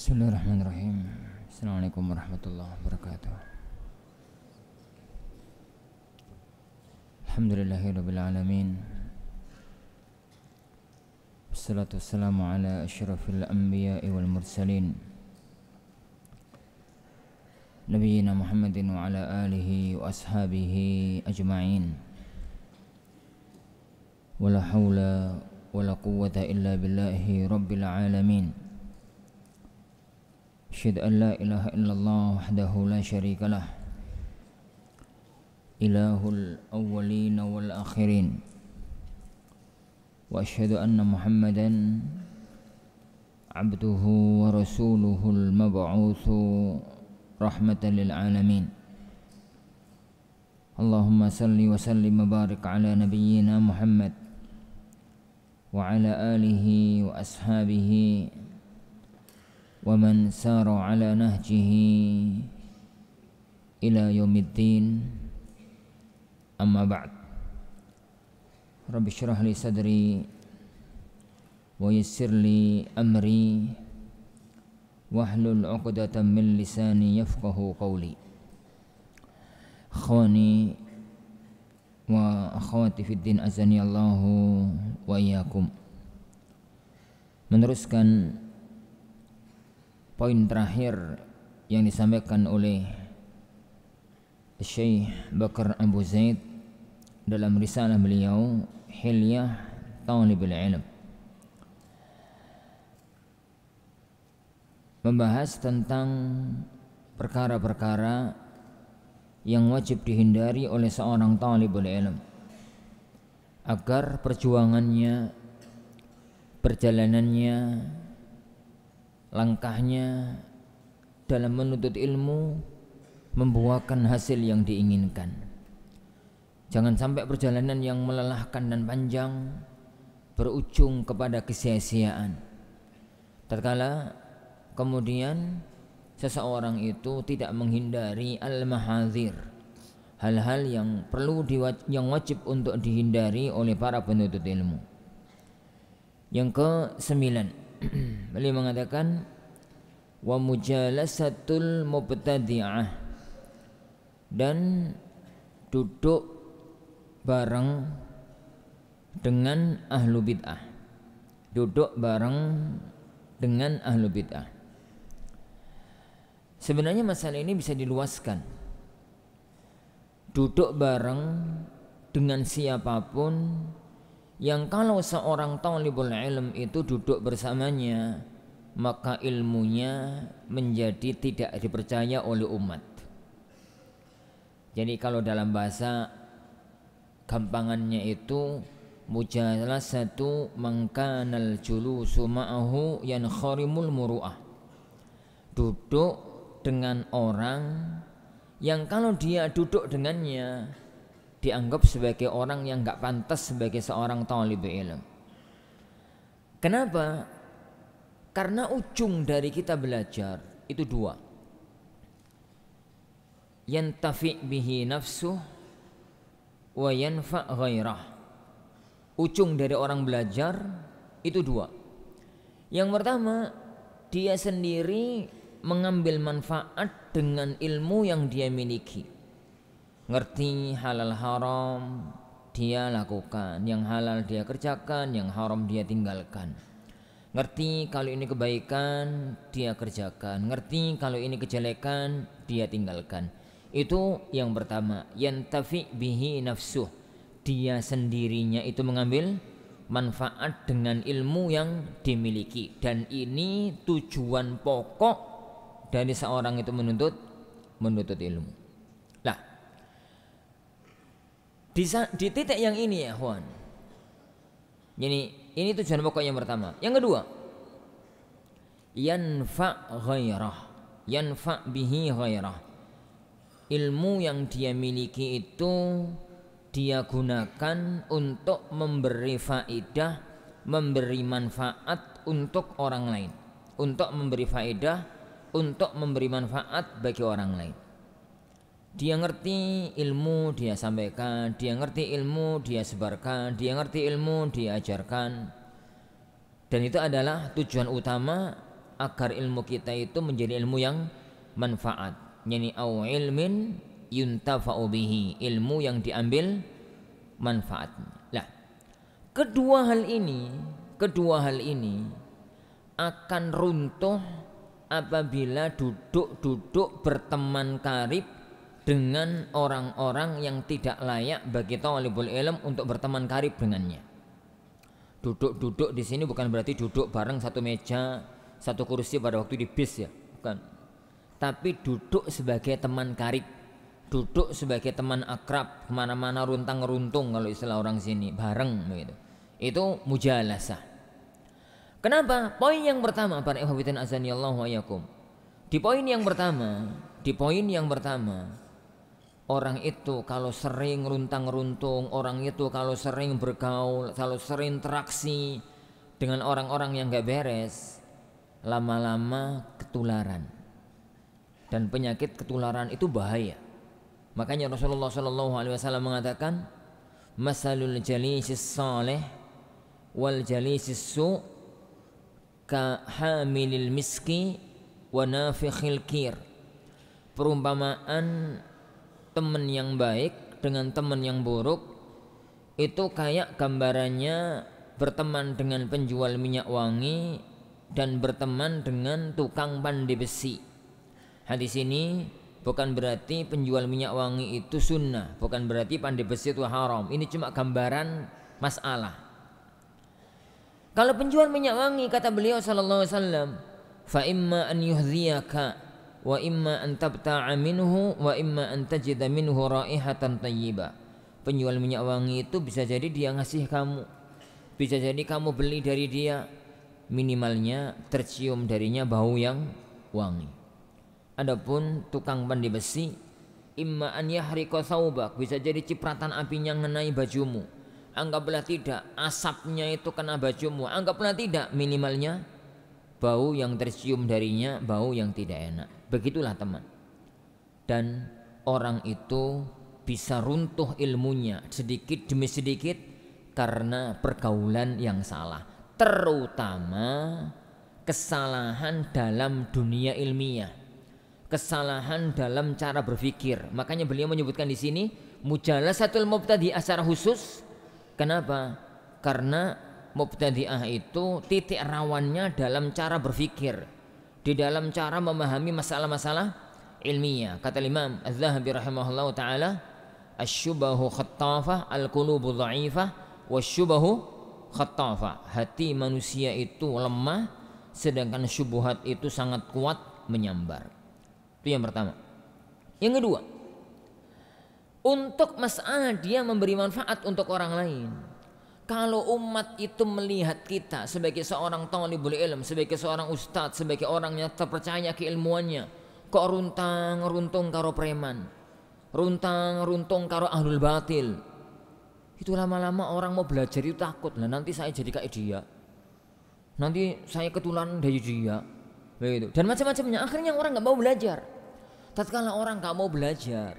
بسم الله الرحمن الرحيم السلام عليكم ورحمة الله وبركاته الحمد لله رب العالمين والصلاة والسلام على أشرف الأنبياء والمرسلين نبينا محمد وعلى آله وأصحابه أجمعين ولا حول ولا قوة إلا بالله رب العالمين أشهد أن لا إله إلا الله وحده لا شريك له إله الأولين والآخرين وأشهد أن محمدا عبده ورسوله المبعوث رحمة للعالمين اللهم صل وسلم وبارك على نبينا محمد وعلى آله وأصحابه ومن سار على نهجه إلى يوم الدين أما بعد رب اشرح لي صدري ويسر لي أمري واحلل عقدة من لساني يفقه قولي أخواني وأخواتي في الدين أزني الله وإياكم meneruskan poin terakhir yang disampaikan oleh Syekh Bakar Abu Zaid dalam risalah beliau Hilyah Talibul Ilm membahas tentang perkara-perkara yang wajib dihindari oleh seorang talibul ilm agar perjuangannya perjalanannya langkahnya dalam menuntut ilmu membuahkan hasil yang diinginkan. Jangan sampai perjalanan yang melelahkan dan panjang berujung kepada kesia-siaan. Tatkala kemudian seseorang itu tidak menghindari al-mahadzir, hal-hal yang perlu yang wajib untuk dihindari oleh para penuntut ilmu. Yang ke 9 beliau mengatakan wa mujalasatul mubtadi'ah dan duduk bareng dengan ahlu bid'ah duduk bareng dengan ahlu bid'ah sebenarnya masalah ini bisa diluaskan duduk bareng dengan siapapun yang kalau seorang talibul ilm itu duduk bersamanya maka ilmunya menjadi tidak dipercaya oleh umat jadi kalau dalam bahasa gampangannya itu mujalah satu mengkanal julusu ma'ahu yang kharimul muru'ah duduk dengan orang yang kalau dia duduk dengannya dianggap sebagai orang yang nggak pantas sebagai seorang talib ilmu. Kenapa? Karena ujung dari kita belajar itu dua. Yantafi bihi nafsu wa yanfa ghairah. Ujung dari orang belajar itu dua. Yang pertama, dia sendiri mengambil manfaat dengan ilmu yang dia miliki ngerti halal haram dia lakukan yang halal dia kerjakan yang haram dia tinggalkan ngerti kalau ini kebaikan dia kerjakan ngerti kalau ini kejelekan dia tinggalkan itu yang pertama yang yantafi bihi nafsuh dia sendirinya itu mengambil manfaat dengan ilmu yang dimiliki dan ini tujuan pokok dari seorang itu menuntut menuntut ilmu Di, di titik yang ini ya, Huan. Jadi ini tujuan pokok yang pertama. Yang kedua, yanfa ghairah. Yanfa bihi ghairah. Ilmu yang dia miliki itu dia gunakan untuk memberi faedah, memberi manfaat untuk orang lain, untuk memberi faedah, untuk memberi manfaat bagi orang lain. Dia ngerti ilmu, dia sampaikan. Dia ngerti ilmu, dia sebarkan. Dia ngerti ilmu, dia ajarkan. Dan itu adalah tujuan utama agar ilmu kita itu menjadi ilmu yang manfaat. Yani au ilmin yuntafa'u ilmu yang diambil manfaatnya. Lah, kedua hal ini, kedua hal ini akan runtuh apabila duduk-duduk berteman karib dengan orang-orang yang tidak layak bagi talibul ilm untuk berteman karib dengannya. Duduk-duduk di sini bukan berarti duduk bareng satu meja, satu kursi pada waktu di bis ya, bukan. Tapi duduk sebagai teman karib, duduk sebagai teman akrab, kemana-mana runtang-runtung kalau istilah orang sini, bareng begitu. Itu mujalasah. Kenapa? Poin yang pertama para ikhwatin azanillahu Allah Di poin yang pertama, di poin yang pertama, Orang itu kalau sering runtang-runtung, orang itu kalau sering bergaul, kalau sering interaksi dengan orang-orang yang gak beres, lama-lama ketularan. Dan penyakit ketularan itu bahaya. Makanya Rasulullah Shallallahu Alaihi Wasallam mengatakan, "Masalul jalisis saleh wal jalisis su ka hamilil miski wa nafikhil kir." Perumpamaan teman yang baik dengan teman yang buruk itu kayak gambarannya berteman dengan penjual minyak wangi dan berteman dengan tukang pandai besi. Hadis ini bukan berarti penjual minyak wangi itu sunnah, bukan berarti pandai besi itu haram. Ini cuma gambaran masalah. Kalau penjual minyak wangi kata beliau sallallahu alaihi wasallam, fa imma an yuhdhiyaka wa imma an tabta'a minhu wa imma an tajida minhu raihatan tayyiba. Penjual minyak wangi itu bisa jadi dia ngasih kamu. Bisa jadi kamu beli dari dia. Minimalnya tercium darinya bau yang wangi. Adapun tukang pandi besi imma an yahriqa saubak bisa jadi cipratan apinya mengenai bajumu. Anggaplah tidak asapnya itu kena bajumu. Anggaplah tidak minimalnya bau yang tercium darinya, bau yang tidak enak. Begitulah teman. Dan orang itu bisa runtuh ilmunya sedikit demi sedikit karena pergaulan yang salah, terutama kesalahan dalam dunia ilmiah, kesalahan dalam cara berpikir. Makanya beliau menyebutkan di sini satu mubtadi'ah secara khusus. Kenapa? Karena mubtadi'ah itu titik rawannya dalam cara berpikir di dalam cara memahami masalah-masalah ilmiah. Kata Imam Az-Zahabi rahimahullah taala, "Asy-syubahu khattafah, al-qulubu dha'ifah, wa syubahu khattafah." Hati manusia itu lemah, sedangkan syubhat itu sangat kuat menyambar. Itu yang pertama. Yang kedua, untuk masalah dia memberi manfaat untuk orang lain. Kalau umat itu melihat kita sebagai seorang tolibul ilm, sebagai seorang ustadz, sebagai orang yang terpercaya keilmuannya, kok runtang runtung karo preman, runtang runtung karo ahlul batil. Itu lama-lama orang mau belajar itu takut lah nanti saya jadi kayak dia. Nanti saya ketulan dari dia. Begitu. Dan macam-macamnya akhirnya orang nggak mau belajar. Tatkala orang nggak mau belajar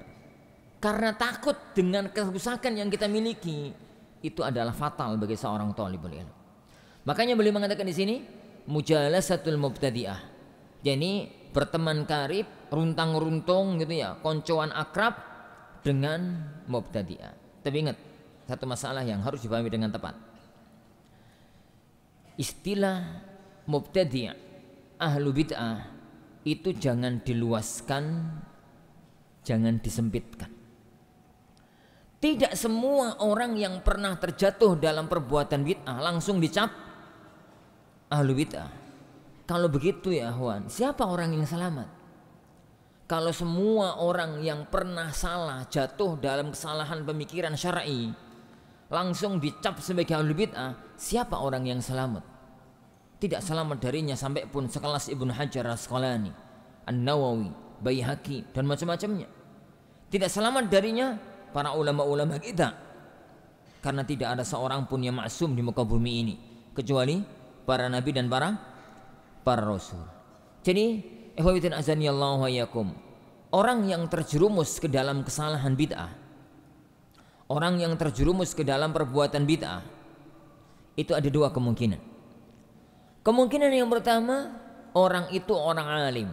karena takut dengan kerusakan yang kita miliki, itu adalah fatal bagi seorang talibul ilmu. Makanya beliau mengatakan di sini mujalasatul mubtadi'ah. Jadi berteman karib, runtang-runtung gitu ya, koncoan akrab dengan mubtadi'ah. Tapi ingat, satu masalah yang harus dipahami dengan tepat. Istilah mubtadi'ah, ahlu bid'ah itu jangan diluaskan, jangan disempitkan. Tidak semua orang yang pernah terjatuh dalam perbuatan bid'ah langsung dicap ahlu bid'ah. Kalau begitu ya Huan, siapa orang yang selamat? Kalau semua orang yang pernah salah jatuh dalam kesalahan pemikiran syar'i langsung dicap sebagai ahlu bid'ah, siapa orang yang selamat? Tidak selamat darinya sampai pun sekelas Ibnu Hajar Asqalani, An-Nawawi, Baihaqi dan macam-macamnya. Tidak selamat darinya para ulama-ulama kita karena tidak ada seorang pun yang maksum di muka bumi ini kecuali para nabi dan para para rasul. Jadi ikhwatin Orang yang terjerumus ke dalam kesalahan bid'ah. Orang yang terjerumus ke dalam perbuatan bid'ah itu ada dua kemungkinan. Kemungkinan yang pertama, orang itu orang alim.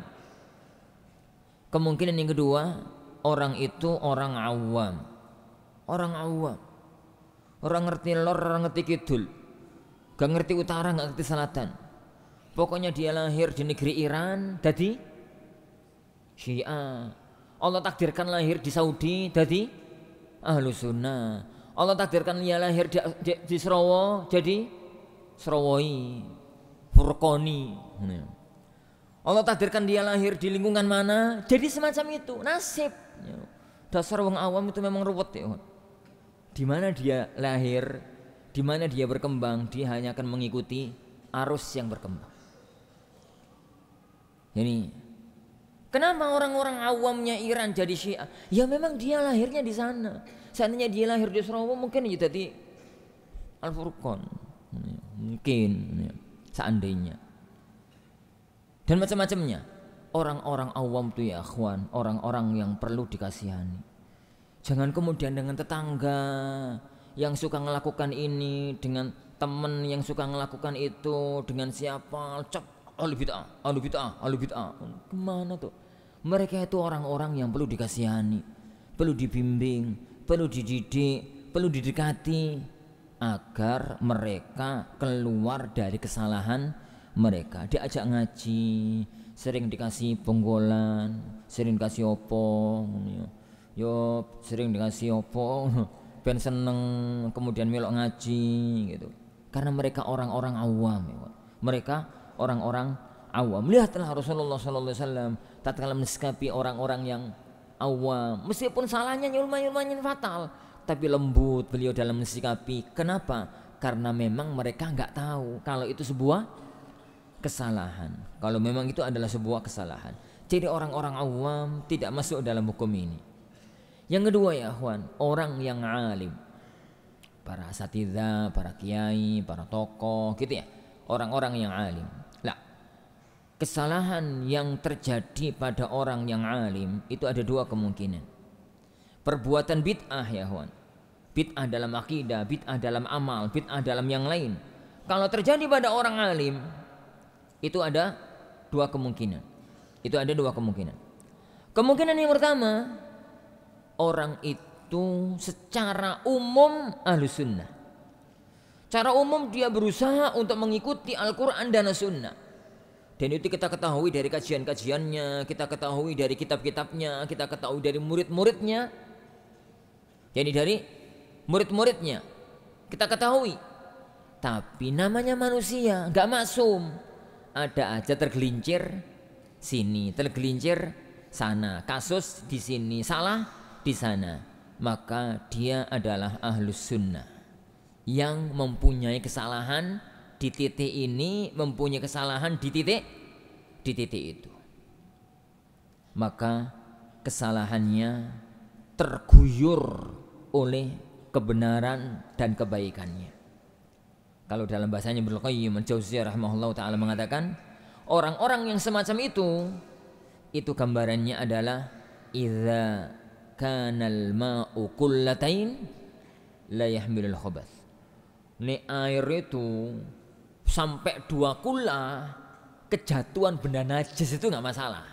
Kemungkinan yang kedua, orang itu orang awam. Orang awam. Orang ngerti lor, orang ngerti kidul. Gak ngerti utara, gak ngerti selatan. Pokoknya dia lahir di negeri Iran, jadi Syiah. Allah takdirkan lahir di Saudi, jadi Ahlu Sunnah. Allah takdirkan dia lahir di, di, di Serowo jadi Serowoi Furkoni. Nah. Allah takdirkan dia lahir di lingkungan mana, jadi semacam itu, nasib. Ya. Dasar wong awam itu memang ruwet ya. Di mana dia lahir, di mana dia berkembang, dia hanya akan mengikuti arus yang berkembang. ini, kenapa orang-orang awamnya Iran jadi Syiah? Ya memang dia lahirnya di sana. Seandainya dia lahir di Surabaya mungkin ya jadi jadi Al Furqan. Ya, mungkin ya, seandainya. Dan macam-macamnya orang-orang awam tuh ya akhwan, orang-orang yang perlu dikasihani. Jangan kemudian dengan tetangga yang suka melakukan ini, dengan teman yang suka melakukan itu, dengan siapa, cep, alubita alubita alubita Kemana tuh? Mereka itu orang-orang yang perlu dikasihani, perlu dibimbing, perlu dididik, perlu didekati agar mereka keluar dari kesalahan mereka diajak ngaji sering dikasih penggolan sering dikasih opo ya. yo sering dikasih opo ben seneng kemudian melok ngaji gitu karena mereka orang-orang awam ya. mereka orang-orang awam lihatlah Rasulullah SAW tatkala mensikapi orang-orang yang awam meskipun salahnya nyulma-nyulmanya fatal tapi lembut beliau dalam mensikapi kenapa karena memang mereka nggak tahu kalau itu sebuah kesalahan. Kalau memang itu adalah sebuah kesalahan. Jadi orang-orang awam tidak masuk dalam hukum ini. Yang kedua ya Ahwan, orang yang alim. Para satidha, para kiai, para tokoh gitu ya. Orang-orang yang alim. Lah, kesalahan yang terjadi pada orang yang alim itu ada dua kemungkinan. Perbuatan bid'ah ya Ahwan. Bid'ah dalam akidah, bid'ah dalam amal, bid'ah dalam yang lain. Kalau terjadi pada orang alim, itu ada dua kemungkinan. Itu ada dua kemungkinan. Kemungkinan yang pertama, orang itu secara umum ahlu sunnah. Cara umum dia berusaha untuk mengikuti Al-Quran dan sunnah Dan itu kita ketahui dari kajian-kajiannya, kita ketahui dari kitab-kitabnya, kita ketahui dari murid-muridnya. Jadi dari murid-muridnya kita ketahui. Tapi namanya manusia, nggak maksum ada aja tergelincir sini, tergelincir sana. Kasus di sini salah di sana. Maka dia adalah ahlus sunnah yang mempunyai kesalahan di titik ini, mempunyai kesalahan di titik di titik itu. Maka kesalahannya terguyur oleh kebenaran dan kebaikannya. Kalau dalam bahasanya Ibnu Qayyim Al-Jauziyah rahimahullahu taala mengatakan, orang-orang yang semacam itu itu gambarannya adalah idza kanal ma'u kullatain la yahmilul khabath. Ini air itu sampai dua kula kejatuhan benda najis itu nggak masalah.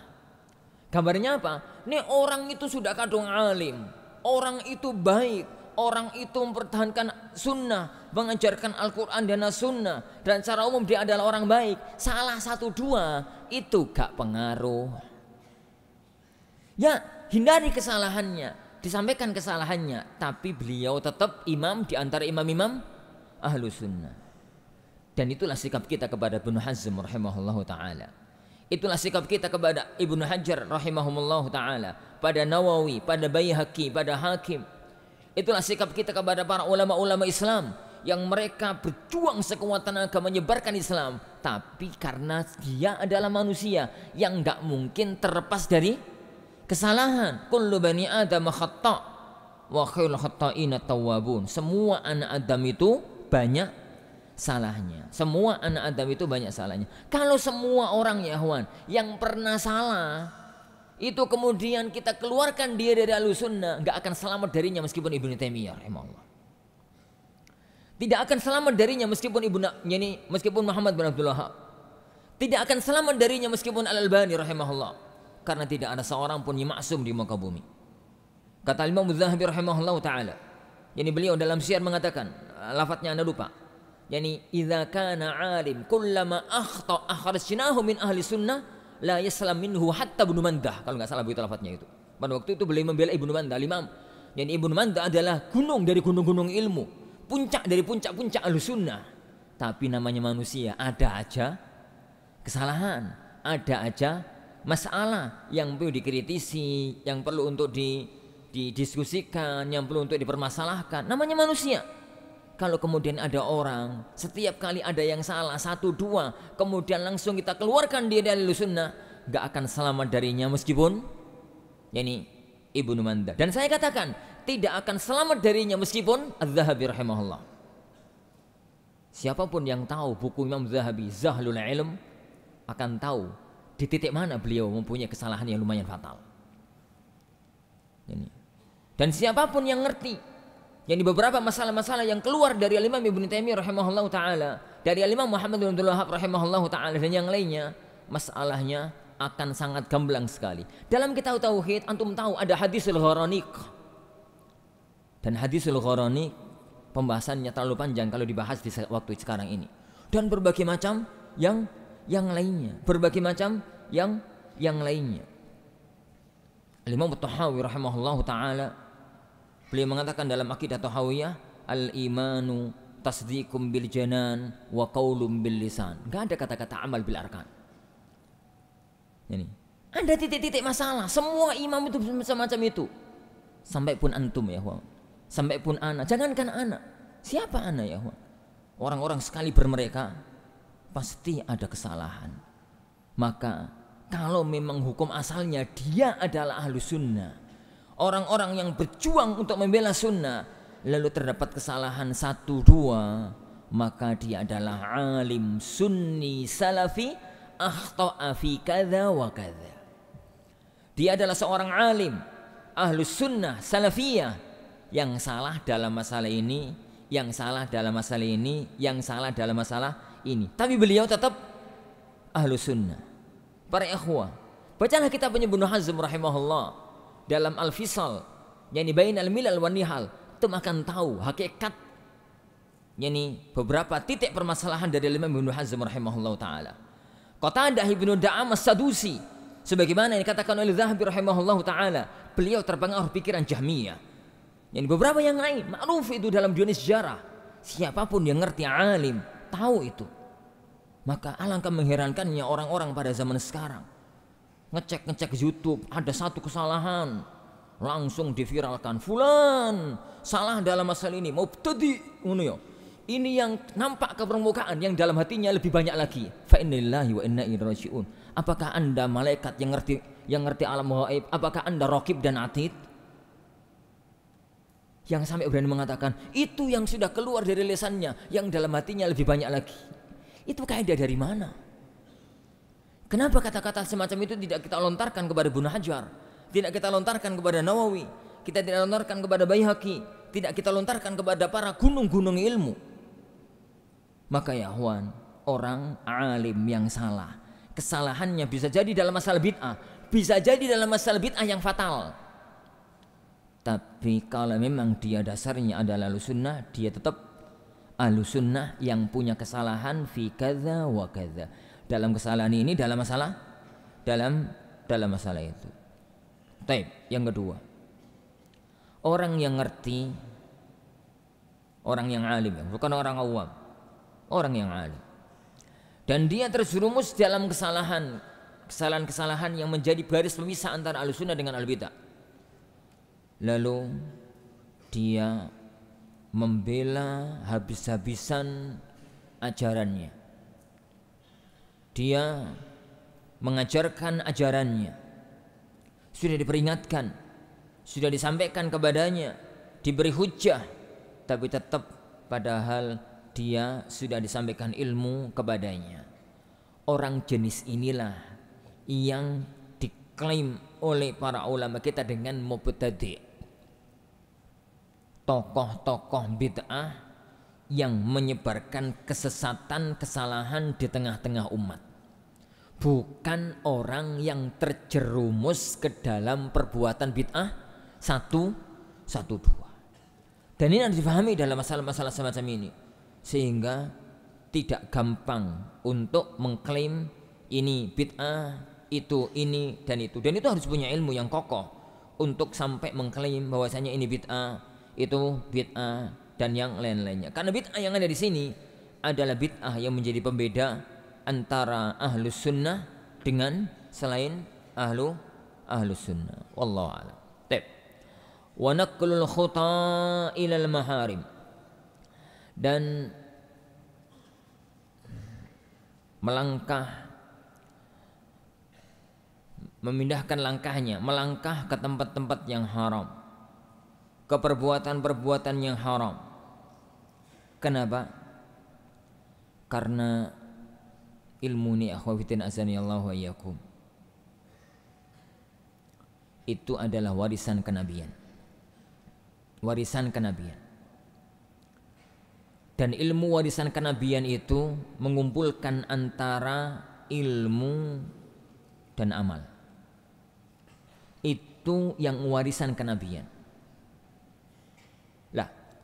Gambarnya apa? Ini orang itu sudah kadung alim, orang itu baik, orang itu mempertahankan sunnah, mengajarkan Al-Quran dan sunnah, dan secara umum dia adalah orang baik, salah satu dua itu gak pengaruh. Ya, hindari kesalahannya, disampaikan kesalahannya, tapi beliau tetap imam di antara imam-imam ahlu sunnah. Dan itulah sikap kita kepada Ibnu Hazm rahimahullahu taala. Itulah sikap kita kepada Ibnu Hajar rahimahumullah taala, pada Nawawi, pada Baihaqi, pada Hakim. Itulah sikap kita kepada para ulama-ulama Islam yang mereka berjuang sekuat tenaga menyebarkan Islam, tapi karena dia adalah manusia yang nggak mungkin terlepas dari kesalahan. Kullu bani Adam khata wa khairul tawabun. Semua anak Adam itu banyak salahnya. Semua anak Adam itu banyak salahnya. Kalau semua orang Yahwan yang pernah salah, itu kemudian kita keluarkan dia dari alusunnah nggak akan selamat darinya meskipun Ibnu Taimiyah rahimahullah tidak akan selamat darinya meskipun Ibnu ini nah, meskipun Muhammad bin Abdullah tidak akan selamat darinya meskipun Al Albani rahimahullah karena tidak ada seorang pun yang maksum di muka bumi kata Imam Zahabi rahimahullah taala yani beliau dalam syiar mengatakan lafadznya Anda lupa yani idza kana alim kullama akhta akhrajnahu min ahli sunnah la yaslam minhu hatta Ibnu Mandah kalau nggak salah begitu lafadznya itu. Pada waktu itu beliau membela Ibnu Mandah Imam. Jadi Ibnu Mandah adalah gunung dari gunung-gunung ilmu, puncak dari puncak-puncak alusuna Tapi namanya manusia ada aja kesalahan, ada aja masalah yang perlu dikritisi, yang perlu untuk didiskusikan, yang perlu untuk dipermasalahkan. Namanya manusia. Kalau kemudian ada orang, setiap kali ada yang salah satu dua, kemudian langsung kita keluarkan dia dari sunnah, gak akan selamat darinya meskipun yani ibu Manda. Dan saya katakan, tidak akan selamat darinya meskipun al zahabi rahimahullah. Siapapun yang tahu buku Imam Zahabi Zahlul Ilm akan tahu di titik mana beliau mempunyai kesalahan yang lumayan fatal. Ini. Dan siapapun yang ngerti yakni beberapa masalah-masalah yang keluar dari Imam Ibnu Taimiyah rahimahullahu taala, dari Imam Muhammad bin Abdul Wahab rahimahullahu taala dan yang lainnya, masalahnya akan sangat gamblang sekali. Dalam kitab tauhid antum tahu ada hadis gharanik. Dan hadis gharanik pembahasannya terlalu panjang kalau dibahas di waktu sekarang ini. Dan berbagai macam yang yang lainnya, berbagai macam yang yang lainnya. Al Imam Tuhawi rahimahullahu taala Beliau mengatakan dalam akidah tauhidiyah, al-imanu tasdikum bil janan wa qaulum bil lisan. Enggak ada kata-kata amal bil arkan. Ini. Ada titik-titik masalah. Semua imam itu macam-macam itu. Sampai pun antum ya, Huang. Sampai pun anak. Jangankan anak. Siapa anak ya, Huang? Orang-orang sekali bermereka pasti ada kesalahan. Maka kalau memang hukum asalnya dia adalah ahlu sunnah orang-orang yang berjuang untuk membela sunnah lalu terdapat kesalahan satu dua maka dia adalah alim sunni salafi akhta'a fi kadha wa kadha dia adalah seorang alim ahlu sunnah salafiyah yang salah dalam masalah ini yang salah dalam masalah ini yang salah dalam masalah ini tapi beliau tetap ahlu sunnah para ikhwah bacalah kitab penyebunuh Hazm rahimahullah dalam al-fisal yakni bain al-milal wan nihal itu akan tahu hakikat yakni beberapa titik permasalahan dari Imam Ibnu Hazm rahimahullahu taala. Qatadah Ibnu Da'am As-Sadusi sebagaimana yang dikatakan oleh Zahabi rahimahullahu taala, beliau terpengaruh pikiran Jahmiyah. Yang beberapa yang lain ma'ruf itu dalam dunia sejarah. Siapapun yang ngerti alim tahu itu. Maka alangkah mengherankannya orang-orang pada zaman sekarang ngecek ngecek YouTube ada satu kesalahan langsung diviralkan fulan salah dalam masalah ini mau tadi ya. ini yang nampak ke permukaan yang dalam hatinya lebih banyak lagi fa wa inna apakah anda malaikat yang ngerti yang ngerti alam gaib apakah anda rokib dan atid yang sampai berani mengatakan itu yang sudah keluar dari lesannya yang dalam hatinya lebih banyak lagi itu kaidah dari mana Kenapa kata-kata semacam itu tidak kita lontarkan kepada Ibnu Hajar? Tidak kita lontarkan kepada Nawawi? Kita tidak lontarkan kepada Baihaqi? Tidak kita lontarkan kepada para gunung-gunung ilmu? Maka ya Huan, orang alim yang salah. Kesalahannya bisa jadi dalam masalah bid'ah. Bisa jadi dalam masalah bid'ah yang fatal. Tapi kalau memang dia dasarnya adalah sunnah, dia tetap alusunnah yang punya kesalahan fi kaza wa kaza dalam kesalahan ini dalam masalah dalam dalam masalah itu. Taib. Yang kedua, orang yang ngerti, orang yang alim, ya, bukan orang awam, orang yang alim. Dan dia terjerumus dalam kesalahan, kesalahan-kesalahan yang menjadi baris pemisah antara alusuna dengan al Lalu dia membela habis-habisan ajarannya dia mengajarkan ajarannya sudah diperingatkan sudah disampaikan kepadanya diberi hujah tapi tetap padahal dia sudah disampaikan ilmu kepadanya orang jenis inilah yang diklaim oleh para ulama kita dengan mubtadi tokoh-tokoh bid'ah yang menyebarkan kesesatan, kesalahan di tengah-tengah umat. Bukan orang yang terjerumus ke dalam perbuatan bid'ah satu, satu dua. Dan ini harus difahami dalam masalah-masalah semacam ini. Sehingga tidak gampang untuk mengklaim ini bid'ah, itu, ini, dan itu. Dan itu harus punya ilmu yang kokoh untuk sampai mengklaim bahwasanya ini bid'ah, itu bid'ah, dan yang lain-lainnya. Karena bid'ah yang ada di sini adalah bid'ah yang menjadi pembeda antara ahlu sunnah dengan selain ahlu ahlu sunnah. Wallahu a'lam. Tep. Wa naqlul khuta al maharim. Dan melangkah memindahkan langkahnya, melangkah ke tempat-tempat yang haram ke perbuatan-perbuatan yang haram. Kenapa? Karena ilmu ni akhwatin azani Allah wa Itu adalah warisan kenabian. Warisan kenabian. Dan ilmu warisan kenabian itu mengumpulkan antara ilmu dan amal. Itu yang warisan kenabian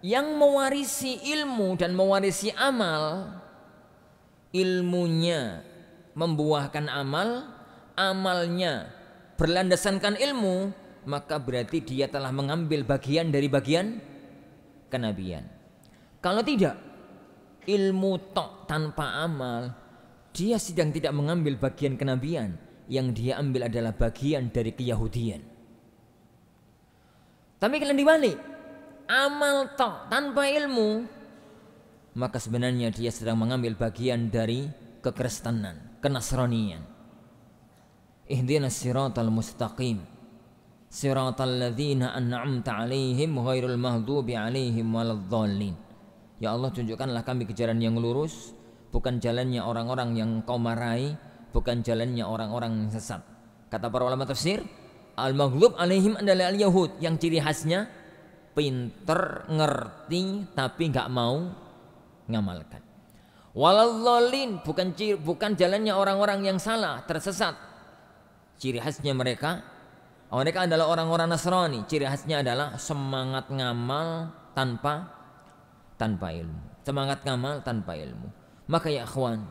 yang mewarisi ilmu dan mewarisi amal ilmunya membuahkan amal amalnya berlandaskan ilmu maka berarti dia telah mengambil bagian dari bagian kenabian kalau tidak ilmu tok tanpa amal dia sedang tidak mengambil bagian kenabian yang dia ambil adalah bagian dari keyahudian tapi kalian dibalik amal tok tanpa ilmu maka sebenarnya dia sedang mengambil bagian dari kekristenan, kenasronian ihdina siratal mustaqim. Siratal ladzina an'amta 'alaihim ghairul mahdubi 'alaihim waladdallin. Ya Allah tunjukkanlah kami ke jalan yang lurus, bukan jalannya orang-orang yang kau marahi, bukan jalannya orang-orang yang sesat. Kata para ulama tafsir, al-maghlub 'alaihim adalah al-yahud yang ciri khasnya pinter, ngerti tapi nggak mau ngamalkan. Walallalin bukan ciri, bukan jalannya orang-orang yang salah, tersesat. Ciri khasnya mereka mereka adalah orang-orang Nasrani. Ciri khasnya adalah semangat ngamal tanpa tanpa ilmu. Semangat ngamal tanpa ilmu. Maka ya akhwan,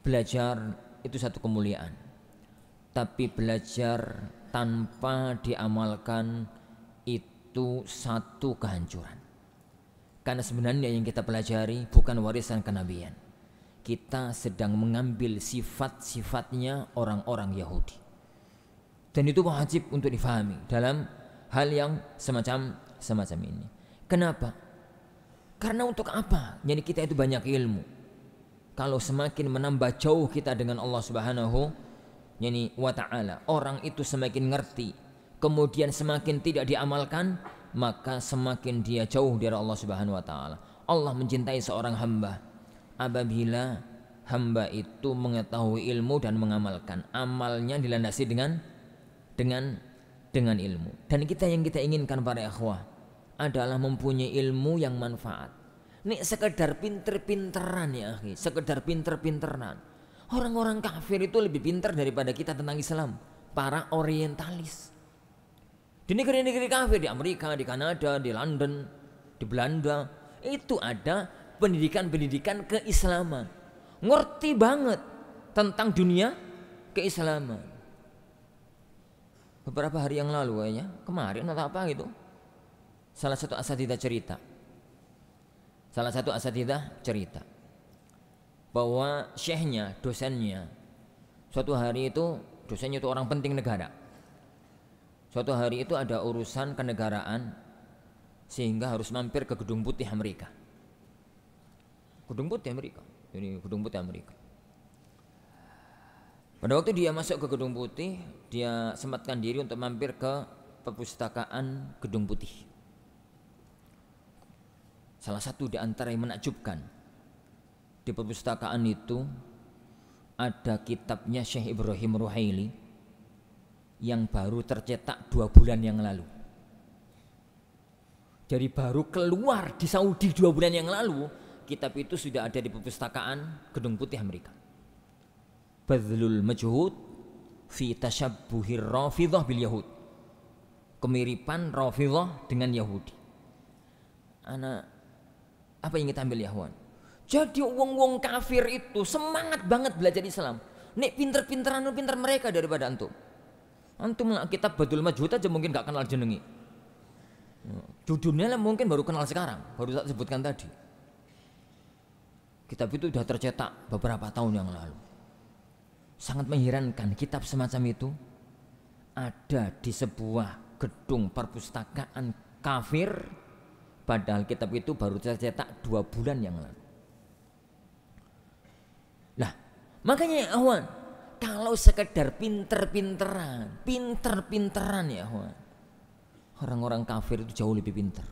belajar itu satu kemuliaan. Tapi belajar tanpa diamalkan itu itu satu kehancuran. Karena sebenarnya yang kita pelajari bukan warisan kenabian. Kita sedang mengambil sifat-sifatnya orang-orang Yahudi. Dan itu wajib untuk difahami dalam hal yang semacam semacam ini. Kenapa? Karena untuk apa? Jadi kita itu banyak ilmu. Kalau semakin menambah jauh kita dengan Allah Subhanahu yani wa taala, orang itu semakin ngerti kemudian semakin tidak diamalkan, maka semakin dia jauh dari Allah Subhanahu wa taala. Allah mencintai seorang hamba apabila hamba itu mengetahui ilmu dan mengamalkan. Amalnya dilandasi dengan dengan dengan ilmu. Dan kita yang kita inginkan para ikhwah adalah mempunyai ilmu yang manfaat. Nih sekedar pinter-pinteran ya akhi, sekedar pinter-pinteran. Orang-orang kafir itu lebih pintar daripada kita tentang Islam. Para orientalis. Di negeri-negeri kafir di Amerika, di Kanada, di London, di Belanda itu ada pendidikan-pendidikan keislaman. Ngerti banget tentang dunia keislaman. Beberapa hari yang lalu kayaknya, kemarin atau apa gitu. Salah satu tidak cerita. Salah satu tidak cerita bahwa syekhnya, dosennya suatu hari itu dosennya itu orang penting negara Suatu hari itu ada urusan kenegaraan sehingga harus mampir ke gedung putih Amerika. Gedung putih Amerika. Ini gedung putih Amerika. Pada waktu dia masuk ke gedung putih, dia sematkan diri untuk mampir ke perpustakaan gedung putih. Salah satu di antara yang menakjubkan di perpustakaan itu ada kitabnya Syekh Ibrahim Ruhaili yang baru tercetak dua bulan yang lalu. Jadi baru keluar di Saudi dua bulan yang lalu, kitab itu sudah ada di perpustakaan Gedung Putih Amerika. Badlul Majhud fi tashabbuhir Rafidhah bil Yahud. Kemiripan Rafidhah dengan Yahudi. Anak apa yang kita ambil Yahwan? Jadi wong-wong kafir itu semangat banget belajar Islam. Nek pinter-pinteran pinter mereka daripada antum. Antum kita Badul Majhud aja mungkin gak kenal jenengi. Judulnya mungkin baru kenal sekarang, baru saya sebutkan tadi. Kitab itu sudah tercetak beberapa tahun yang lalu. Sangat mengherankan kitab semacam itu ada di sebuah gedung perpustakaan kafir padahal kitab itu baru tercetak dua bulan yang lalu. Nah, makanya awan kalau sekedar pinter-pinteran, pinter-pinteran ya orang-orang kafir itu jauh lebih pinter.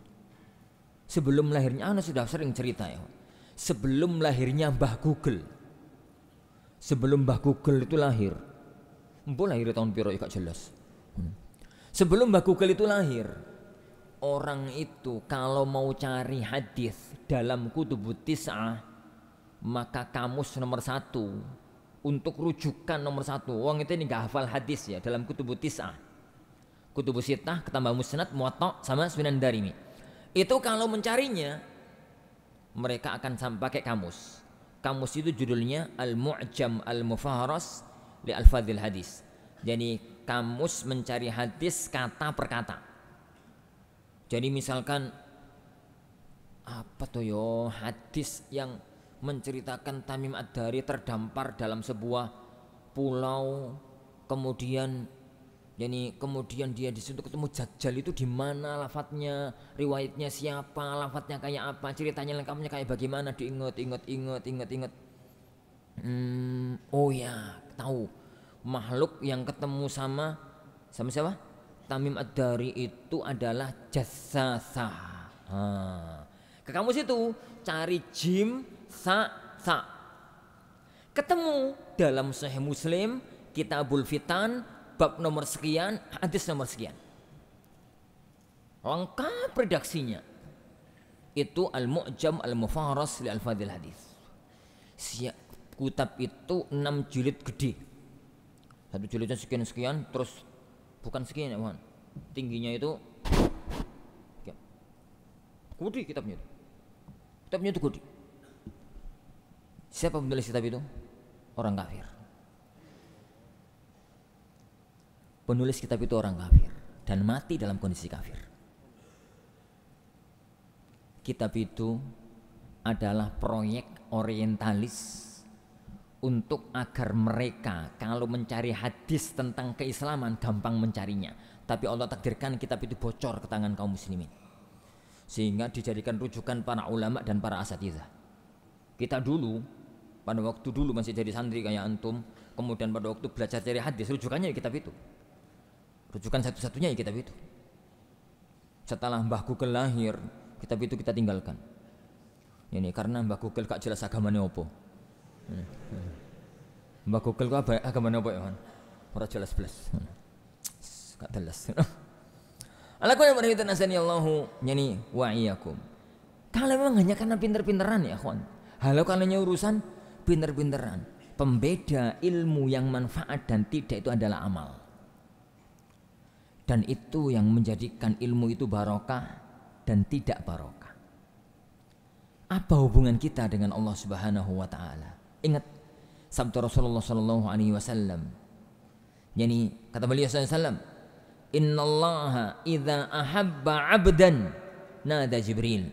Sebelum lahirnya, Anda sudah sering cerita ya. Sebelum lahirnya Mbah Google. Sebelum Mbah Google itu lahir. Mbah lahir tahun piro ya jelas. Hmm. Sebelum Mbah Google itu lahir, orang itu kalau mau cari hadis dalam kutubutisah, maka kamus nomor satu untuk rujukan nomor satu wong itu ini gak hafal hadis ya dalam kutubu tis'ah kutubu sitah ketambah musnad muwatta sama sunan darimi itu kalau mencarinya mereka akan sampai pakai kamus kamus itu judulnya al mu'jam al mufaharas li al fadil hadis jadi kamus mencari hadis kata per kata jadi misalkan apa tuh yo hadis yang menceritakan Tamim Ad-Dari terdampar dalam sebuah pulau kemudian yani kemudian dia di situ ketemu Jajal itu di mana lafadznya riwayatnya siapa lafadznya kayak apa ceritanya lengkapnya kayak bagaimana diingat ingat ingat ingat ingat hmm, oh ya tahu makhluk yang ketemu sama sama siapa Tamim Ad-Dari itu adalah jasasa ha. ke kamu situ cari jim sa sa. Ketemu dalam Sahih Muslim, Kitabul Fitan, bab nomor sekian, hadis nomor sekian. Lengkap redaksinya. Itu Al-Mu'jam Al-Mufaras li Al-Fadil Hadis. Siap kutab itu enam jilid gede. Satu jilidnya sekian-sekian terus bukan sekian ya, Mohon. Tingginya itu gede kitabnya itu. Kitabnya itu gede. Siapa penulis kitab itu? Orang kafir. Penulis kitab itu orang kafir dan mati dalam kondisi kafir. Kitab itu adalah proyek orientalis untuk agar mereka kalau mencari hadis tentang keislaman gampang mencarinya. Tapi Allah takdirkan kitab itu bocor ke tangan kaum muslimin. Sehingga dijadikan rujukan para ulama dan para asatidah. Kita dulu pada waktu dulu masih jadi santri kayak antum kemudian pada waktu belajar cari hadis rujukannya ya kitab itu rujukan satu-satunya ya kitab itu setelah Mbah Google lahir kitab itu kita tinggalkan ini karena Mbah Google gak jelas agamanya apa Mbah Google kok agamanya apa ya man orang jelas belas gak jelas yang marhitan asani Allahu nyani wa iyyakum kalau memang hanya karena pinter-pinteran ya kawan kalau hanya urusan pinter-pinteran. Pembeda ilmu yang manfaat dan tidak itu adalah amal. Dan itu yang menjadikan ilmu itu barokah dan tidak barokah. Apa hubungan kita dengan Allah Subhanahu wa taala? Ingat sabda Rasulullah sallallahu alaihi wasallam. Yani kata beliau sallallahu Inna Allah "Innallaha idza ahabba 'abdan nada Jibril."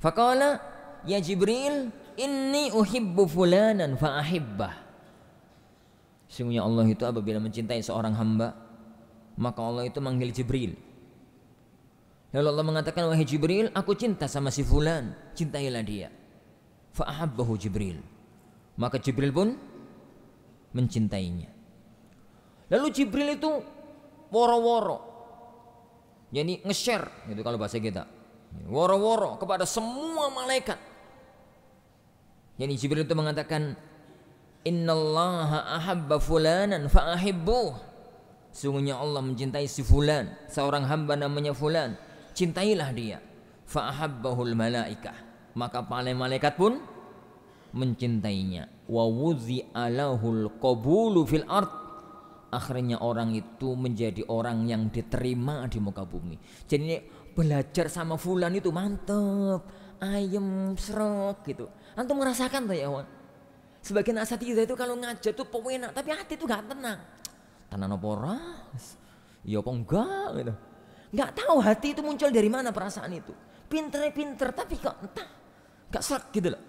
Fakala "Ya Jibril, Inni uhibbu fulanan fa'ahibbah. Sungguhnya Allah itu apabila mencintai seorang hamba, maka Allah itu manggil Jibril. Lalu Allah mengatakan, wahai Jibril, aku cinta sama si fulan, cintailah dia. Fa'ahabbahu Jibril. Maka Jibril pun mencintainya. Lalu Jibril itu woro-woro. jadi nge-share, itu kalau bahasa kita. Woro-woro kepada semua malaikat Yani Jibril itu mengatakan Innallaha ahabba fulanan fa'ahibbuh Sungguhnya Allah mencintai si fulan Seorang hamba namanya fulan Cintailah dia Fa'ahabbahul malaikah Maka para malaikat pun mencintainya Wa wuzi'alahul qabulu fil ard Akhirnya orang itu menjadi orang yang diterima di muka bumi Jadi belajar sama fulan itu mantep Ayem serok gitu Antum merasakan tuh ya Wan. Sebagian asatidah itu kalau ngajar tuh pemenak, tapi hati tuh gak tenang. Tenang apa ora? Ya apa enggak gitu. Gak tahu hati itu muncul dari mana perasaan itu. Pinter-pinter tapi kok entah. Gak serak gitu loh.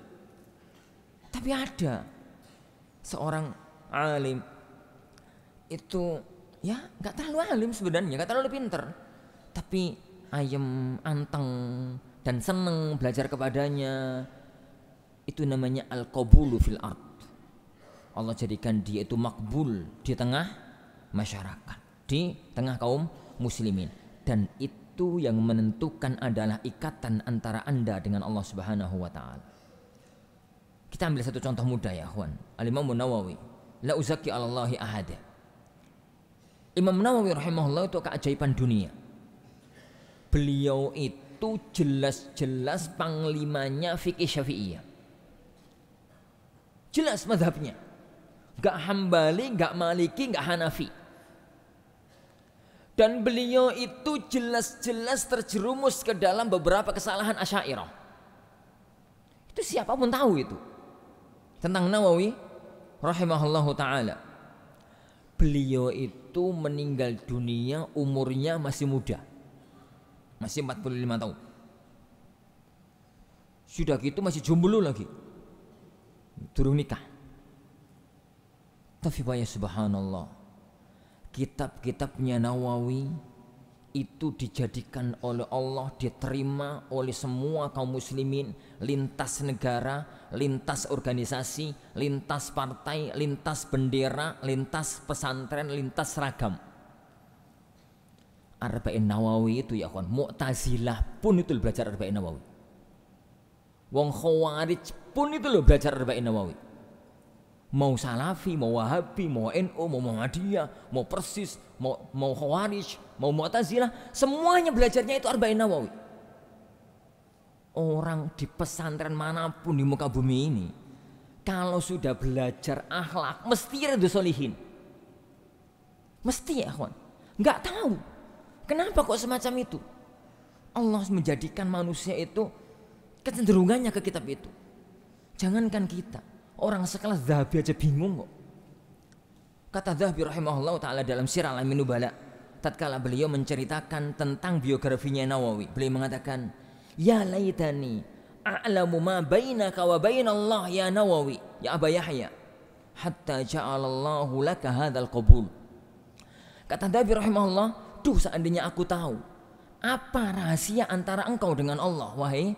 Tapi ada seorang alim itu ya gak terlalu alim sebenarnya gak terlalu pinter tapi ayem anteng dan seneng belajar kepadanya itu namanya al-qabulu fil ard. Allah jadikan dia itu makbul di tengah masyarakat, di tengah kaum muslimin. Dan itu yang menentukan adalah ikatan antara Anda dengan Allah Subhanahu wa taala. Kita ambil satu contoh mudah ya, Ikhwan. Al-Imam Nawawi, la uzaki Allahi ahada. Imam Nawawi rahimahullah itu keajaiban dunia. Beliau itu jelas-jelas panglimanya fikih Syafi'iyah Jelas madhabnya. Gak Hambali, gak Maliki, gak Hanafi. Dan beliau itu jelas-jelas terjerumus ke dalam beberapa kesalahan asyairah. Itu siapapun tahu itu. Tentang Nawawi, rahimahullahu ta'ala. Beliau itu meninggal dunia umurnya masih muda. Masih 45 tahun. Sudah gitu masih jomblo lagi durung nikah tapi banyak subhanallah kitab-kitabnya Nawawi itu dijadikan oleh Allah diterima oleh semua kaum muslimin lintas negara, lintas organisasi, lintas partai, lintas bendera, lintas pesantren, lintas ragam. Arba'in Nawawi itu ya kawan, Mu'tazilah pun itu belajar Arba'in Nawawi. Wong Khawarij pun itu loh belajar Arba'in Nawawi. Mau Salafi, mau Wahabi, mau NU, mau Muhammadiyah, mau Persis, mau mau Khawarij, mau Mu'tazilah, semuanya belajarnya itu Arba'in Nawawi. Orang di pesantren manapun di muka bumi ini, kalau sudah belajar akhlak, mesti redu solihin. Mesti ya, kawan. Nggak tahu. Kenapa kok semacam itu? Allah menjadikan manusia itu kecenderungannya ke kitab itu. Jangankan kita, orang sekelas Zahabi aja bingung kok. Kata Zahabi rahimahullah taala dalam Sirah Alamin Nubala, tatkala beliau menceritakan tentang biografinya Nawawi, beliau mengatakan, "Ya laytani, a'lamu ma bainaka wa Allah ya Nawawi, ya Aba Yahya, hatta ja'alallahu laka hadzal qabul." Kata Zahabi rahimahullah, "Duh seandainya aku tahu apa rahasia antara engkau dengan Allah, wahai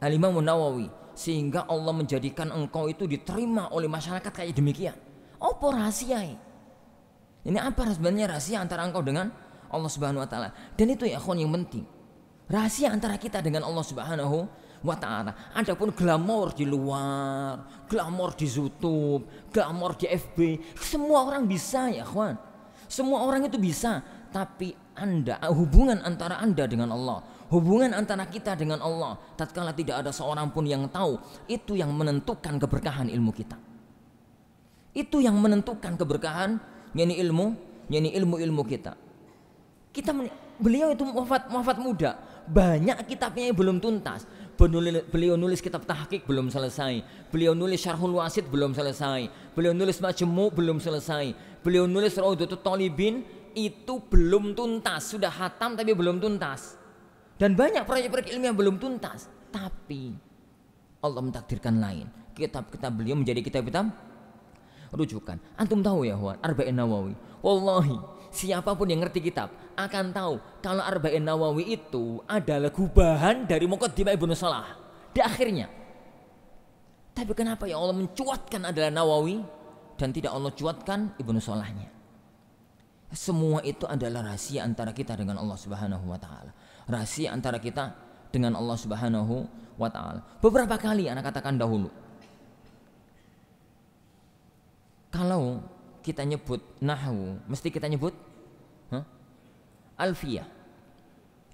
Al-Imam sehingga Allah menjadikan engkau itu diterima oleh masyarakat kayak demikian apa rahasia ini apa sebenarnya rahasia antara engkau dengan Allah Subhanahu wa taala dan itu ya ikhwan yang penting rahasia antara kita dengan Allah Subhanahu wa ta'ala Adapun glamor di luar Glamor di Youtube Glamor di FB Semua orang bisa ya kawan Semua orang itu bisa Tapi anda hubungan antara anda dengan Allah hubungan antara kita dengan Allah tatkala tidak ada seorang pun yang tahu itu yang menentukan keberkahan ilmu kita itu yang menentukan keberkahan yakni ilmu yakni ilmu-ilmu kita kita beliau itu wafat wafat muda banyak kitabnya yang belum tuntas beliau nulis kitab tahqiq belum selesai beliau nulis syarhul wasit belum selesai beliau nulis majmu belum selesai beliau nulis raudhatul talibin itu belum tuntas sudah hatam tapi belum tuntas dan banyak proyek-proyek ilmiah yang belum tuntas. Tapi Allah mentakdirkan lain. Kitab-kitab beliau menjadi kitab-kitab rujukan. Antum tahu ya, Huan Arba'in Nawawi. Wallahi, siapapun yang ngerti kitab akan tahu kalau Arba'in Nawawi itu adalah gubahan dari Muqaddimah Ibnu Salah. Di akhirnya. Tapi kenapa ya Allah mencuatkan adalah Nawawi dan tidak Allah cuatkan Ibnu Salahnya? Semua itu adalah rahasia antara kita dengan Allah Subhanahu wa taala rahasia antara kita dengan Allah Subhanahu wa taala. Beberapa kali anak katakan dahulu. Kalau kita nyebut nahwu, mesti kita nyebut huh? alfiyah.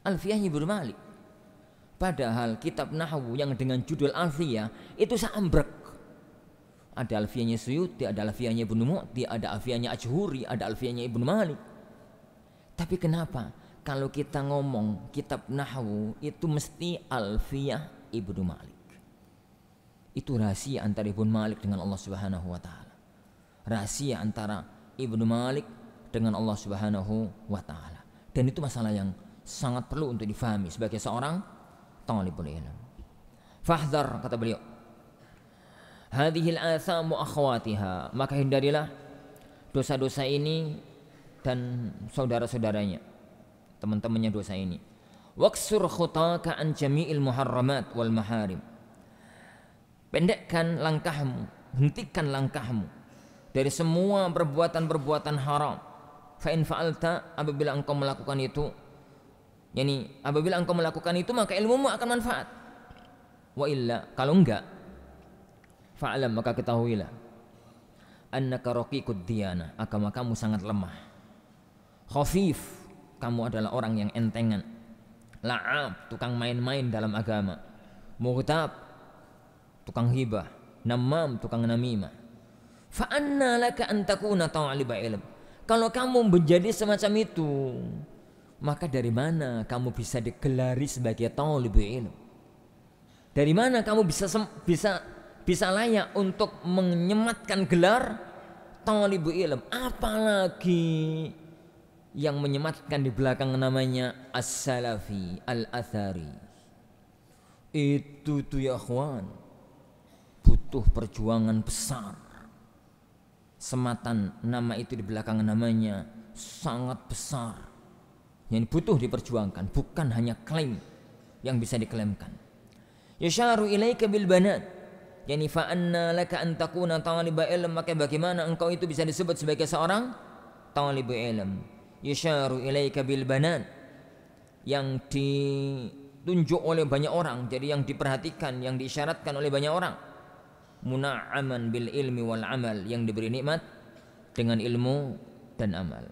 Alfiyah Ibnu Malik. Padahal kitab nahwu yang dengan judul alfiyah itu sambrek ada Alfiyahnya Suyuti, ada Alfiyahnya Ibnu Mu'ti, ada Alfiyahnya Ajhuri, ada Alfiyahnya Ibnu Malik. Tapi kenapa kalau kita ngomong kitab Nahwu itu mesti Alfiyah Ibnu Malik. Itu rahasia antara Ibnu Malik dengan Allah Subhanahu wa taala. Rahasia antara Ibnu Malik dengan Allah Subhanahu wa taala. Dan itu masalah yang sangat perlu untuk difahami sebagai seorang talibul ilm. Fahdhar kata beliau. Hadhil athamu akhwatiha, maka hindarilah dosa-dosa ini dan saudara-saudaranya teman-temannya dosa ini. Waksur khutaka an jami'il muharramat wal maharim. Pendekkan langkahmu, hentikan langkahmu dari semua perbuatan-perbuatan haram. Fa in fa'alta apabila engkau melakukan itu, yakni apabila engkau melakukan itu maka ilmumu akan manfaat. Wa illa kalau enggak fa'lam maka ketahuilah annaka raqiqud diyana agama kamu sangat lemah khafif kamu adalah orang yang entengan la'ab tukang main-main dalam agama murtab tukang hibah namam tukang namimah fa'anna laka antakuna ta'aliba ilm kalau kamu menjadi semacam itu maka dari mana kamu bisa digelari sebagai ta'aliba ilm dari mana kamu bisa bisa bisa layak untuk menyematkan gelar ta'aliba ilm apalagi yang menyematkan di belakang namanya As-Salafi Al-Athari itu tuh ya butuh perjuangan besar sematan nama itu di belakang namanya sangat besar yang butuh diperjuangkan bukan hanya klaim yang bisa diklaimkan yasharu ilaika bil banat yani fa anna laka an takuna taliba ilm maka bagaimana engkau itu bisa disebut sebagai seorang taliba ilm yusharu ilaika bil banan yang ditunjuk oleh banyak orang jadi yang diperhatikan yang diisyaratkan oleh banyak orang muna'aman bil ilmi wal amal yang diberi nikmat dengan ilmu dan amal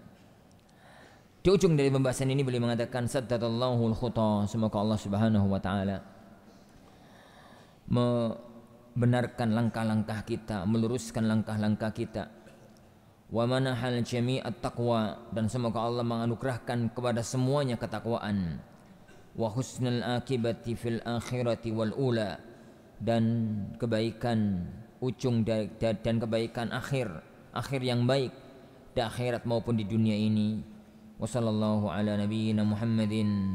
di ujung dari pembahasan ini beliau mengatakan saddatallahu al-khuta semoga Allah Subhanahu wa taala membenarkan langkah-langkah kita meluruskan langkah-langkah kita wa manahal jami'at taqwa dan semoga Allah menganugerahkan kepada semuanya ketakwaan wa husnul akibati fil akhirati wal ula dan kebaikan ujung dan kebaikan akhir akhir yang baik di akhirat maupun di dunia ini wa sallallahu ala nabiyyina Muhammadin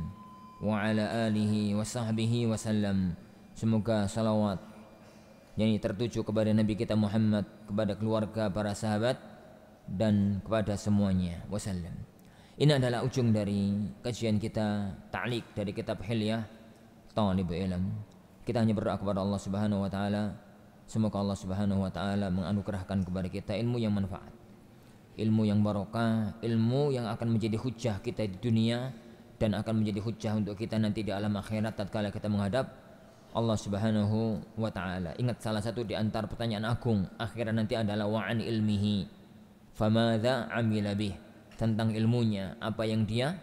wa ala alihi wa sahbihi wa sallam semoga salawat yang tertuju kepada Nabi kita Muhammad kepada keluarga para sahabat dan kepada semuanya. Wasallam. Ini adalah ujung dari kajian kita ta'liq dari kitab Hilyah talib Ilm. Kita hanya berdoa kepada Allah Subhanahu wa taala semoga Allah Subhanahu wa taala menganugerahkan kepada kita ilmu yang manfaat. Ilmu yang barokah, ilmu yang akan menjadi hujah kita di dunia dan akan menjadi hujah untuk kita nanti di alam akhirat tatkala kita menghadap Allah Subhanahu wa taala. Ingat salah satu di antara pertanyaan agung akhirat nanti adalah wa'an ilmihi famadha amila bih tentang ilmunya apa yang dia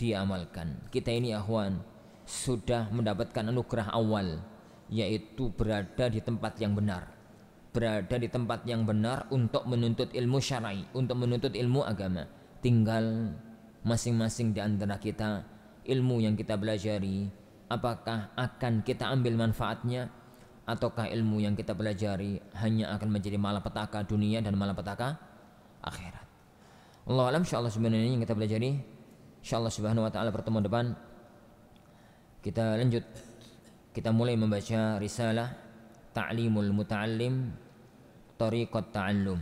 diamalkan kita ini ahwan sudah mendapatkan anugerah awal yaitu berada di tempat yang benar berada di tempat yang benar untuk menuntut ilmu syar'i untuk menuntut ilmu agama tinggal masing-masing di antara kita ilmu yang kita belajari apakah akan kita ambil manfaatnya ataukah ilmu yang kita pelajari hanya akan menjadi malapetaka dunia dan malapetaka akhirat. Allah alam insyaallah sebenarnya yang kita pelajari insyaallah subhanahu wa taala pertemuan depan kita lanjut kita mulai membaca risalah Ta'limul Muta'allim Tariqat Ta'allum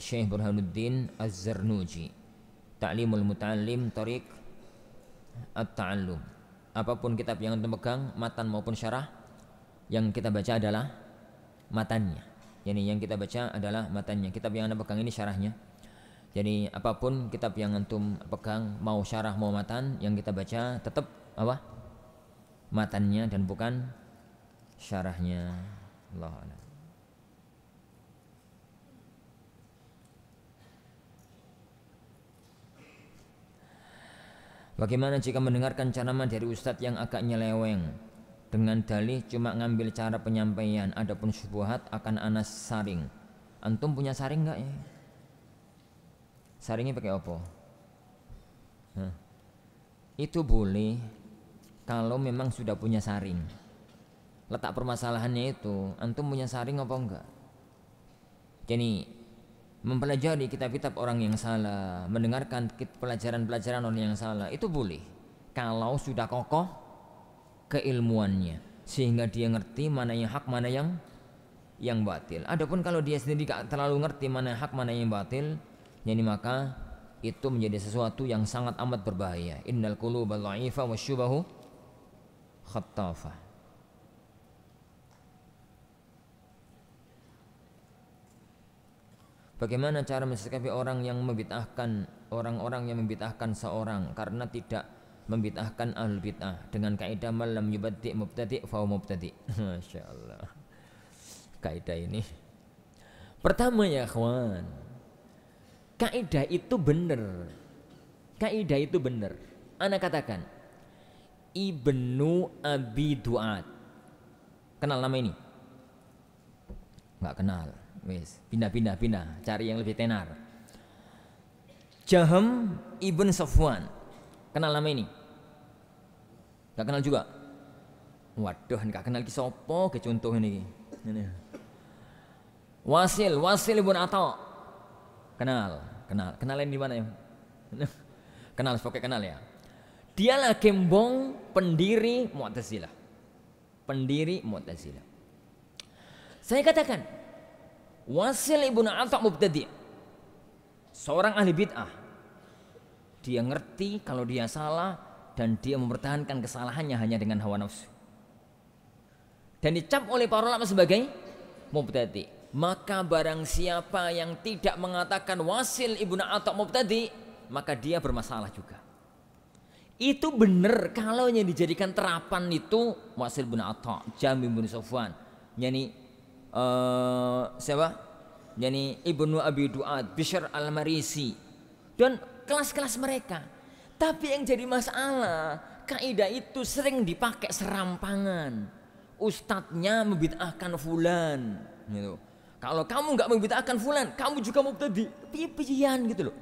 Syekh Burhanuddin Az-Zarnuji Ta'limul Muta'allim Tariq At-Ta'allum Apapun kitab yang kita pegang, matan maupun syarah yang kita baca adalah matannya. Yani yang kita baca adalah matannya. Kitab yang anda pegang ini syarahnya. Jadi apapun kitab yang antum pegang, mau syarah mau matan yang kita baca tetap apa? Matannya dan bukan syarahnya. Allah Bagaimana jika mendengarkan ceramah dari ustadz yang agak nyeleweng dengan dalih cuma ngambil cara penyampaian adapun syubhat akan anas saring. Antum punya saring enggak ya? saringi pakai opo nah, itu boleh kalau memang sudah punya saring letak permasalahannya itu antum punya saring apa enggak jadi mempelajari kitab-kitab orang yang salah mendengarkan pelajaran-pelajaran orang yang salah itu boleh kalau sudah kokoh keilmuannya sehingga dia ngerti mana yang hak mana yang yang batil. Adapun kalau dia sendiri gak terlalu ngerti mana hak mana yang batil, jadi maka itu menjadi sesuatu yang sangat amat berbahaya. Innal quluba dha'ifa syubahu khattafah. Bagaimana cara mensikapi orang yang membid'ahkan orang-orang yang membid'ahkan seorang karena tidak membid'ahkan al bid'ah dengan kaidah malam yubaddi mubtadi fa mubtadi. Masya Allah. Kaidah ini. Pertama ya kawan, kaidah itu benar. Kaidah itu benar. Anak katakan Ibnu Abi Duat. Kenal nama ini? Enggak kenal. Wes, pindah-pindah pindah, cari yang lebih tenar. Jaham Ibn Safwan. Kenal nama ini? Enggak kenal juga. Waduh, enggak kenal ki sapa ke contoh ini. Ini. Wasil, Wasil Ibn Atha. Kenal kenal kenalin di mana ya kenal pokoknya kenal ya dialah kembong pendiri Mu'tazilah pendiri Mu'tazilah saya katakan Wasil ibnu atha mubtadi seorang ahli bid'ah dia ngerti kalau dia salah dan dia mempertahankan kesalahannya hanya dengan hawa nafsu dan dicap oleh para ulama sebagai mubtadi maka barang siapa yang tidak mengatakan wasil ibnu atau tadi maka dia bermasalah juga itu benar kalau yang dijadikan terapan itu wasil ibnu atau jami ibn sofwan yani uh, siapa yani ibnu abi duat bishr al marisi dan kelas-kelas mereka tapi yang jadi masalah kaidah itu sering dipakai serampangan ustadznya membid'ahkan fulan gitu kalau kamu nggak membitakan fulan, kamu juga mau mubtadi. Pijian gitu loh.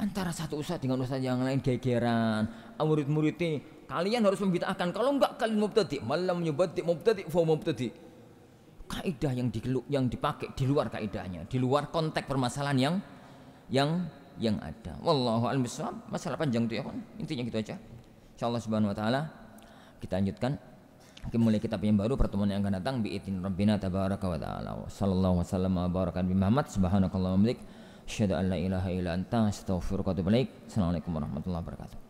Antara satu usaha dengan usaha yang lain gegeran. Ah, murid-muridnya kalian harus membitakan. Kalau nggak kalian mubtadi. Malam menyebati mubtadi, mau mubtadi. Kaidah yang digeluk, yang dipakai di luar kaidahnya, di luar konteks permasalahan yang yang yang ada. Wallahu a'lam bishawab. Masalah panjang tuh ya kan. Intinya gitu aja. Insyaallah subhanahu wa taala kita lanjutkan mulai kitab yang baru pertemuan yang akan datang biitin rabbina tabaraka wa ta'ala sallallahu wasallam wa barakan bi Muhammad subhanakallah wa bihamdik asyhadu an la ilaha illa anta astaghfiruka wa atubu ilaik assalamualaikum warahmatullahi wabarakatuh